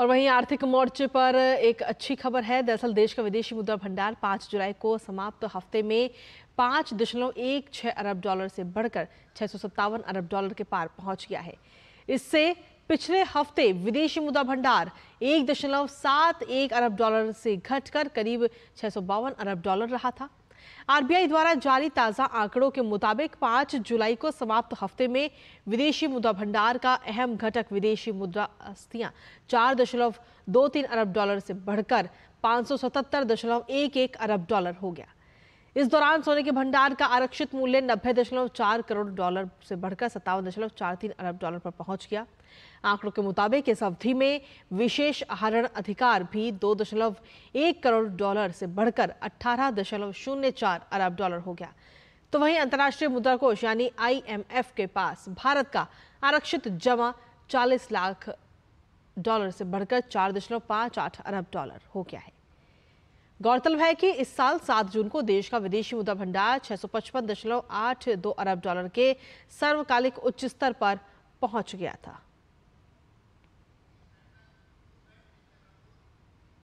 और वहीं आर्थिक मोर्चे पर एक अच्छी खबर है दरअसल देश का विदेशी मुद्रा भंडार 5 जुलाई को समाप्त तो हफ्ते में पाँच दशमलव एक छः अरब डॉलर से बढ़कर छः अरब डॉलर के पार पहुंच गया है इससे पिछले हफ्ते विदेशी मुद्रा भंडार एक दशमलव सात एक अरब डॉलर से घटकर करीब छः अरब डॉलर रहा था आरबीआई द्वारा जारी ताज़ा आंकड़ों के मुताबिक 5 जुलाई को समाप्त हफ्ते में विदेशी मुद्रा भंडार का अहम घटक विदेशी मुद्रा अस्थियां चार दशमलव दो तीन अरब डॉलर से बढ़कर पांच अरब डॉलर हो गया इस दौरान सोने के भंडार का आरक्षित मूल्य नब्बे दशमलव चार करोड़ डॉलर से बढ़कर सत्तावन दशमलव चार तीन अरब डॉलर पर पहुंच गया आंकड़ों के मुताबिक इस अवधि में विशेष आहरण अधिकार भी दो दशमलव एक करोड़ डॉलर से बढ़कर अठारह दशमलव शून्य चार अरब डॉलर हो गया तो वहीं अंतर्राष्ट्रीय मुद्रा कोष यानी आईएमएफ के पास भारत का आरक्षित जमा चालीस लाख डॉलर से बढ़कर चार दशमलव पांच आठ अरब डॉलर हो गया है गौरतलब है कि इस साल 7 जून को देश का विदेशी मुद्रा भंडार छह अरब डॉलर के सर्वकालिक उच्च स्तर पर पहुंच गया था